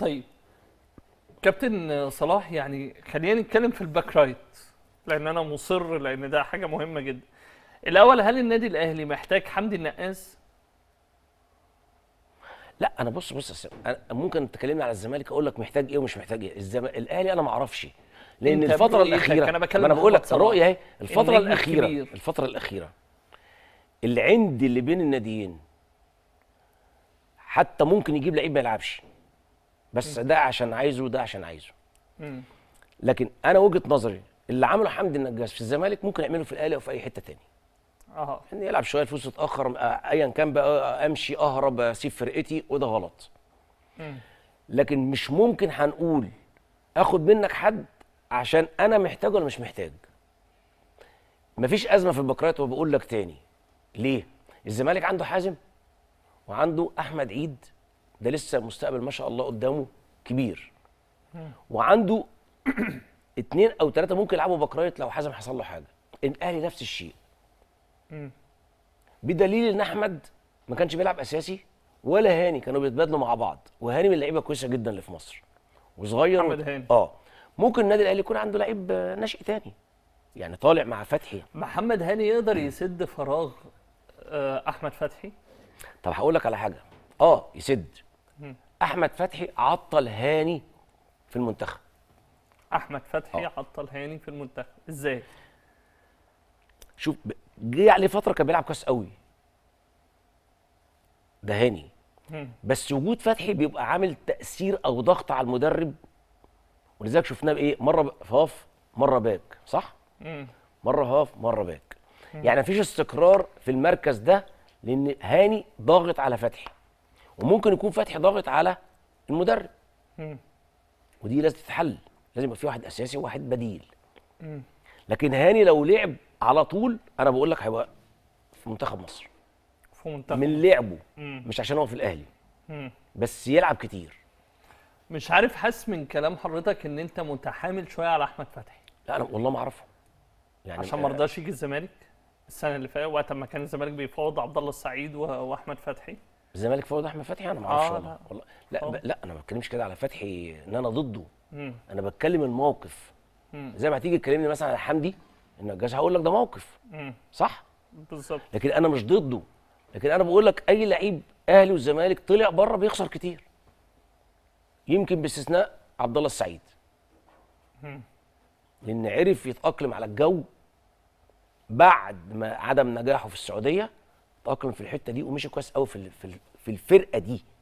طيب كابتن صلاح يعني خلينا نتكلم في الباك رايت لان انا مصر لان ده حاجه مهمه جدا الاول هل النادي الاهلي محتاج حمدي النقاس لا انا بص بص أنا ممكن تكلمني على الزمالك اقول لك محتاج ايه ومش محتاج ايه الزمالك الاهلي انا ما اعرفش لان الفتره الاخيره انا بكلم انا بقول لك رؤيه اهي الفتره الاخيره كبير. الفتره الاخيره العند اللي بين الناديين حتى ممكن يجيب لعيب ما يلعبش بس ده عشان عايزه وده عشان عايزه لكن انا وجهه نظري اللي عمله حمدي النجاس في الزمالك ممكن يعمله في الاهلي او في اي حته تاني اه ان يلعب شويه فلوس تتاخر ايا كان بقى امشي اهرب اسيب فرقتي وده غلط مم. لكن مش ممكن هنقول اخد منك حد عشان انا محتاج ولا مش محتاج مفيش ازمه في البكرات وبقول لك تاني ليه الزمالك عنده حازم وعنده احمد عيد ده لسه مستقبل ما شاء الله قدامه كبير وعنده اثنين او ثلاثه ممكن يلعبوا بكرايت لو حازم حصل له حاجه الاهلي نفس الشيء بدليل ان احمد ما كانش بيلعب اساسي ولا هاني كانوا بيتبادلوا مع بعض وهاني من اللعيبه كويسه جدا اللي في مصر وصغير محمد هاني اه ممكن النادي الاهلي يكون عنده لعيب ناشئ ثاني يعني طالع مع فتحي محمد هاني يقدر يسد فراغ آه، احمد فتحي طب هقول لك على حاجه اه يسد احمد فتحي عطل هاني في المنتخب احمد فتحي أوه. عطل هاني في المنتخب ازاي شوف جه عليه فتره كان بيلعب كويس قوي ده هاني بس وجود فتحي بيبقى عامل تاثير او ضغط على المدرب ولذلك شفناه بايه مره هاف مره باك صح مره هاف مره باك يعني مفيش استقرار في المركز ده لان هاني ضاغط على فتحي وممكن يكون فتحي ضاغط على المدرب ودي لازم تتحل لازم يبقى في واحد اساسي وواحد بديل لكن هاني لو لعب على طول انا بقول لك هيبقى في منتخب مصر في منتخب من لعبه مش عشان هو في الاهلي بس يلعب كتير مش عارف حاسس من كلام حضرتك ان انت متحامل شويه على احمد فتحي لا انا والله ما اعرفه يعني عشان ما آه، رضاش يجي الزمالك السنه اللي فاتت وقت ما كان الزمالك بيفاوض عبد الله السعيد واحمد فتحي الزمالك فوضى احمد فتحي انا ما اعرفش آه، والله لا لا, آه. لا انا ما بتكلمش كده على فتحي ان انا ضده مم. انا بتكلم الموقف مم. زي ما هتيجي تكلمني مثلا على حمدي النجاش هقول لك ده موقف مم. صح بالظبط لكن انا مش ضده لكن انا بقول لك اي لعيب اهلي والزمالك طلع بره بيخسر كتير يمكن باستثناء عبد الله السعيد مم. لان عرف يتاقلم على الجو بعد ما عدم نجاحه في السعوديه تاقلم في الحته دي ومشي كويس قوي في في الفرقه دي